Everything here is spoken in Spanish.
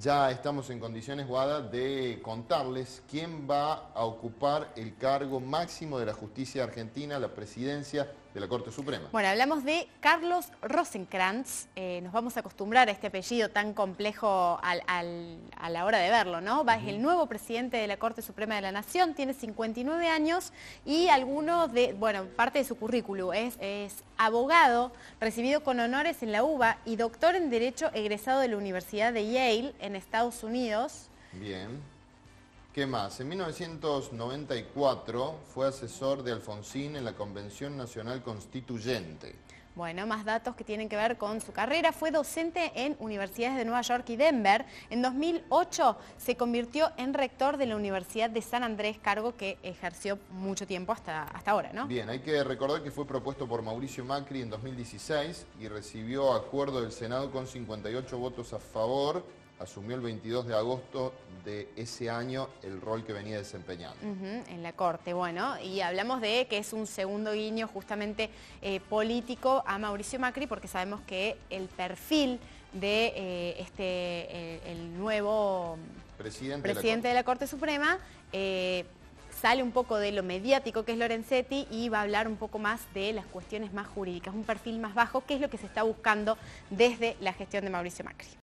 Ya estamos en condiciones, Guada, de contarles quién va a ocupar el cargo máximo de la justicia argentina, la presidencia de la Corte Suprema. Bueno, hablamos de Carlos Rosenkrantz. Eh, nos vamos a acostumbrar a este apellido tan complejo a la hora de verlo, ¿no? Va, Es el nuevo presidente de la Corte Suprema de la Nación, tiene 59 años y algunos de, bueno, parte de su currículo es, es abogado recibido con honores en la UBA y doctor en Derecho egresado de la Universidad de Yale en Estados Unidos. Bien. ¿Qué más? En 1994 fue asesor de Alfonsín en la Convención Nacional Constituyente. Bueno, más datos que tienen que ver con su carrera. Fue docente en universidades de Nueva York y Denver. En 2008 se convirtió en rector de la Universidad de San Andrés, cargo que ejerció mucho tiempo hasta, hasta ahora, ¿no? Bien, hay que recordar que fue propuesto por Mauricio Macri en 2016 y recibió acuerdo del Senado con 58 votos a favor. Asumió el 22 de agosto de ese año el rol que venía desempeñando. en la Corte, bueno, y hablamos de que es un segundo guiño justamente eh, político a Mauricio Macri porque sabemos que el perfil de eh, este, eh, el, nuevo presidente, presidente de, la Corte Suprema sale un poco de lo mediático que es Lorenzetti y va a hablar un poco más de las cuestiones más jurídicas, un perfil más bajo, que es lo que se está buscando desde la gestión de Mauricio Macri.